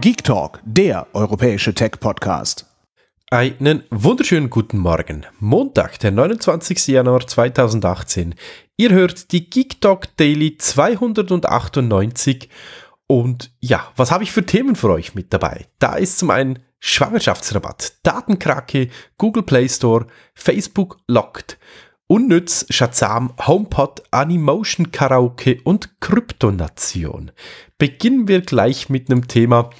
Geek Talk, der europäische Tech-Podcast. Einen wunderschönen guten Morgen. Montag, der 29. Januar 2018. Ihr hört die Geek Talk Daily 298. Und ja, was habe ich für Themen für euch mit dabei? Da ist zum einen Schwangerschaftsrabatt, Datenkrake, Google Play Store, Facebook lockt, Unnütz, Shazam, HomePod, Animotion Karaoke und Kryptonation. Beginnen wir gleich mit einem Thema.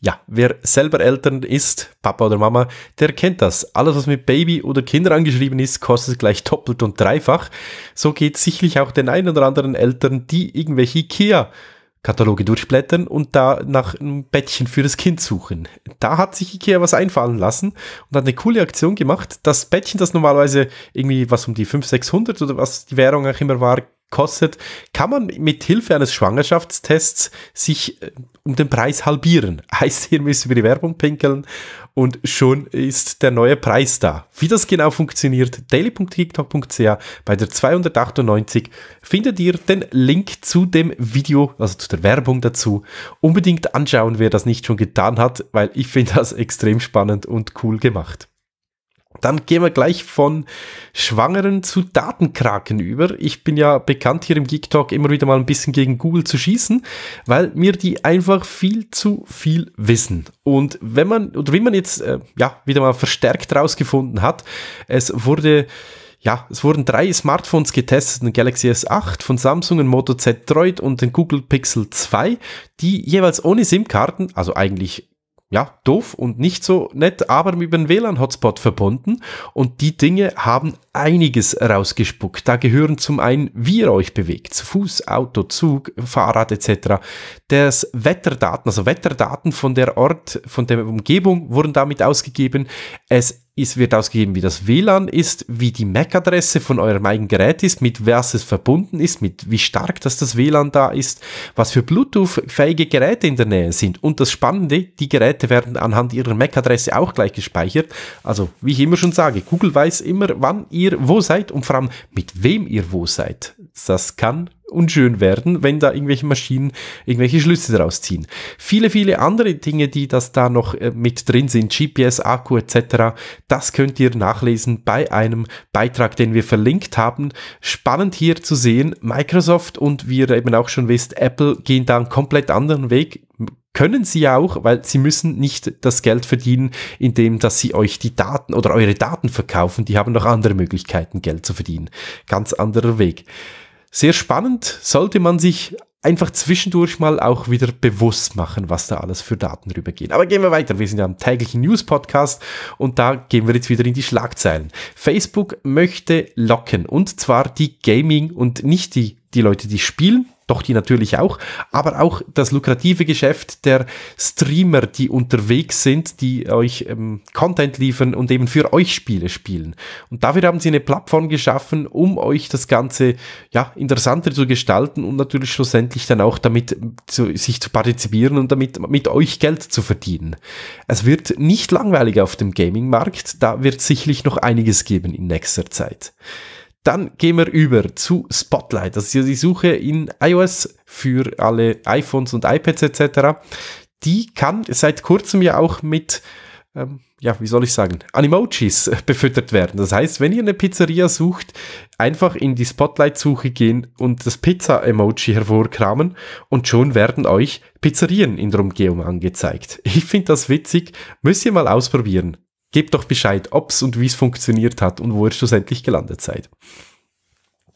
Ja, wer selber Eltern ist, Papa oder Mama, der kennt das. Alles, was mit Baby oder Kinder angeschrieben ist, kostet gleich doppelt und dreifach. So geht sicherlich auch den ein oder anderen Eltern, die irgendwelche IKEA Kataloge durchblättern und da nach einem Bettchen für das Kind suchen. Da hat sich Ikea was einfallen lassen und hat eine coole Aktion gemacht. Das Bettchen, das normalerweise irgendwie was um die 500, 600 oder was die Währung auch immer war, kostet, kann man mit Hilfe eines Schwangerschaftstests sich äh, um den Preis halbieren. Heißt, ihr müsst über die Werbung pinkeln und schon ist der neue Preis da. Wie das genau funktioniert, daily.tiktok.ch bei der 298 findet ihr den Link zu dem Video, also zu der Werbung dazu. Unbedingt anschauen, wer das nicht schon getan hat, weil ich finde das extrem spannend und cool gemacht. Dann gehen wir gleich von Schwangeren zu Datenkraken über. Ich bin ja bekannt hier im Geek Talk immer wieder mal ein bisschen gegen Google zu schießen, weil mir die einfach viel zu viel wissen. Und wenn man, oder wie man jetzt, äh, ja, wieder mal verstärkt rausgefunden hat, es wurde ja, es wurden drei Smartphones getestet, ein Galaxy S8 von Samsung, ein Moto Z Droid und den Google Pixel 2, die jeweils ohne SIM-Karten, also eigentlich ja, doof und nicht so nett, aber mit einem WLAN-Hotspot verbunden. Und die Dinge haben einiges rausgespuckt. Da gehören zum einen, wie ihr euch bewegt, zu Fuß, Auto, Zug, Fahrrad etc. Das Wetterdaten, also Wetterdaten von der Ort, von der Umgebung wurden damit ausgegeben. Es ist, wird ausgegeben, wie das WLAN ist, wie die MAC-Adresse von eurem eigenen Gerät ist, mit was es verbunden ist, mit wie stark das, das WLAN da ist, was für Bluetooth-fähige Geräte in der Nähe sind. Und das Spannende, die Geräte werden anhand ihrer MAC-Adresse auch gleich gespeichert. Also, wie ich immer schon sage, Google weiß immer, wann ihr wo seid und vor allem, mit wem ihr wo seid. Das kann unschön werden, wenn da irgendwelche Maschinen irgendwelche Schlüsse daraus ziehen. Viele, viele andere Dinge, die das da noch äh, mit drin sind, GPS, Akku etc., das könnt ihr nachlesen bei einem Beitrag, den wir verlinkt haben. Spannend hier zu sehen, Microsoft und wie ihr eben auch schon wisst, Apple gehen da einen komplett anderen Weg können sie ja auch, weil sie müssen nicht das Geld verdienen, indem dass sie euch die Daten oder eure Daten verkaufen. Die haben noch andere Möglichkeiten, Geld zu verdienen. Ganz anderer Weg sehr spannend, sollte man sich einfach zwischendurch mal auch wieder bewusst machen, was da alles für Daten rübergehen. Aber gehen wir weiter. Wir sind ja am täglichen News-Podcast und da gehen wir jetzt wieder in die Schlagzeilen. Facebook möchte locken und zwar die Gaming und nicht die, die Leute, die spielen, doch die natürlich auch, aber auch das lukrative Geschäft der Streamer, die unterwegs sind, die euch ähm, Content liefern und eben für euch Spiele spielen. Und dafür haben sie eine Plattform geschaffen, um euch das Ganze ja, interessanter zu gestalten und natürlich schlussendlich dann auch damit ähm, zu, sich zu partizipieren und damit mit euch Geld zu verdienen. Es wird nicht langweilig auf dem Gaming-Markt, da wird sicherlich noch einiges geben in nächster Zeit. Dann gehen wir über zu Spotlight. Das ist ja die Suche in iOS für alle iPhones und iPads etc. Die kann seit kurzem ja auch mit, ähm, ja, wie soll ich sagen, Animojis befüttert werden. Das heißt, wenn ihr eine Pizzeria sucht, einfach in die Spotlight-Suche gehen und das Pizza-Emoji hervorkramen und schon werden euch Pizzerien in der Rumgeum angezeigt. Ich finde das witzig, müsst ihr mal ausprobieren. Gebt doch Bescheid, ob's und wie's funktioniert hat und wo ihr schlussendlich gelandet seid.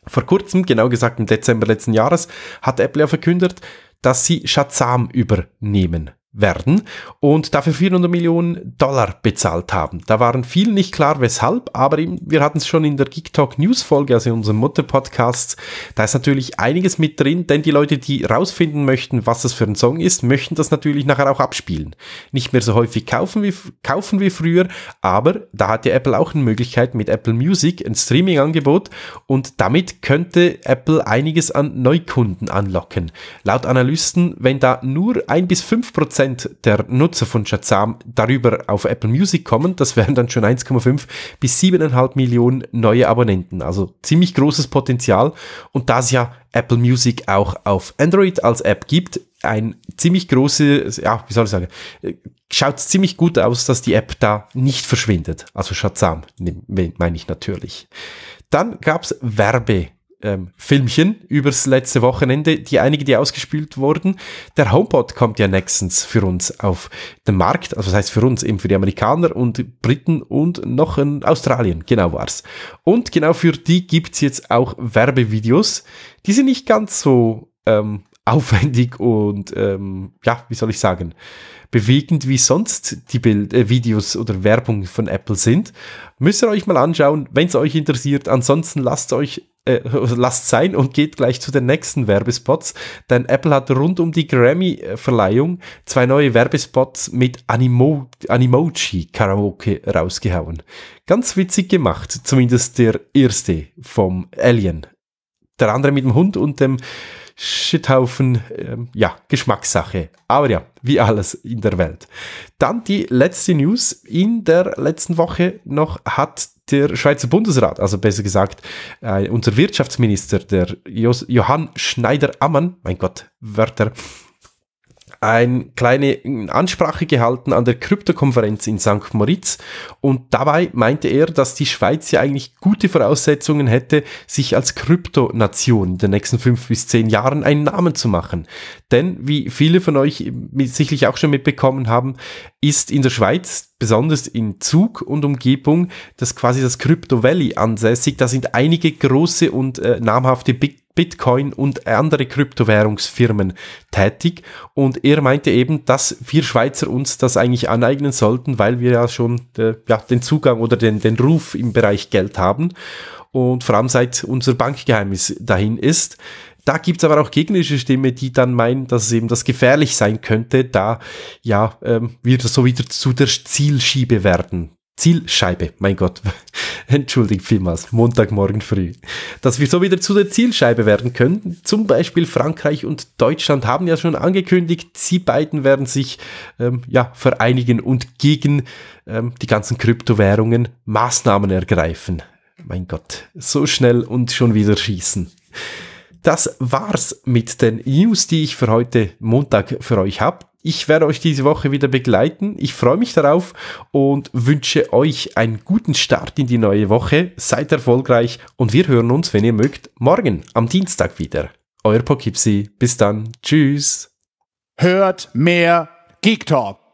Vor kurzem, genau gesagt im Dezember letzten Jahres, hat Apple ja verkündet, dass sie Shazam übernehmen werden und dafür 400 Millionen Dollar bezahlt haben. Da waren viele nicht klar, weshalb, aber eben, wir hatten es schon in der Geek Talk News Folge, also in unserem Mutter Podcast. Da ist natürlich einiges mit drin, denn die Leute, die rausfinden möchten, was das für ein Song ist, möchten das natürlich nachher auch abspielen. Nicht mehr so häufig kaufen wie, kaufen wie früher, aber da hat ja Apple auch eine Möglichkeit mit Apple Music, ein Streaming-Angebot und damit könnte Apple einiges an Neukunden anlocken. Laut Analysten, wenn da nur ein bis fünf Prozent Prozent der Nutzer von Shazam darüber auf Apple Music kommen. Das wären dann schon 1,5 bis 7,5 Millionen neue Abonnenten. Also ziemlich großes Potenzial. Und da es ja Apple Music auch auf Android als App gibt, ein ziemlich großes, ja, wie soll ich sagen, äh, schaut ziemlich gut aus, dass die App da nicht verschwindet. Also Shazam ne, meine ich natürlich. Dann gab's Werbe ähm, Filmchen übers letzte Wochenende, die einige, die ausgespielt wurden. Der HomePod kommt ja nächstens für uns auf den Markt, also das heißt für uns eben für die Amerikaner und Briten und noch in Australien, genau war's. Und genau für die gibt's jetzt auch Werbevideos, die sind nicht ganz so ähm, aufwendig und ähm, ja, wie soll ich sagen, bewegend wie sonst die Bild äh, Videos oder Werbung von Apple sind. Müsst ihr euch mal anschauen, wenn es euch interessiert. Ansonsten lasst euch äh, lasst sein und geht gleich zu den nächsten Werbespots, denn Apple hat rund um die Grammy-Verleihung zwei neue Werbespots mit Animo Animoji Karaoke rausgehauen. Ganz witzig gemacht, zumindest der erste vom Alien. Der andere mit dem Hund und dem Shithaufen, ähm, ja, Geschmackssache. Aber ja, wie alles in der Welt. Dann die letzte News. In der letzten Woche noch hat der Schweizer Bundesrat, also besser gesagt äh, unser Wirtschaftsminister, der Jos Johann Schneider-Ammann, mein Gott, Wörter, eine kleine Ansprache gehalten an der Kryptokonferenz in St. Moritz und dabei meinte er, dass die Schweiz ja eigentlich gute Voraussetzungen hätte, sich als Kryptonation in den nächsten fünf bis zehn Jahren einen Namen zu machen. Denn wie viele von euch sicherlich auch schon mitbekommen haben, ist in der Schweiz besonders in Zug und Umgebung, das quasi das Crypto Valley ansässig. Da sind einige große und äh, namhafte Big Bitcoin und andere Kryptowährungsfirmen tätig. Und er meinte eben, dass wir Schweizer uns das eigentlich aneignen sollten, weil wir ja schon äh, ja, den Zugang oder den, den Ruf im Bereich Geld haben. Und vor allem seit unser Bankgeheimnis dahin ist. Da gibt es aber auch gegnerische Stimme, die dann meinen, dass es eben das gefährlich sein könnte, da ja ähm, wir so wieder zu der Zielschiebe werden. Zielscheibe, mein Gott. entschuldigt vielmals, Montagmorgen früh, dass wir so wieder zu der Zielscheibe werden können. Zum Beispiel Frankreich und Deutschland haben ja schon angekündigt, sie beiden werden sich ähm, ja, vereinigen und gegen ähm, die ganzen Kryptowährungen Maßnahmen ergreifen. Mein Gott, so schnell und schon wieder schießen das war's mit den News, die ich für heute Montag für euch habe. Ich werde euch diese Woche wieder begleiten. Ich freue mich darauf und wünsche euch einen guten Start in die neue Woche. Seid erfolgreich und wir hören uns, wenn ihr mögt, morgen am Dienstag wieder. Euer Pokipsi. Bis dann. Tschüss. Hört mehr Geek Talk.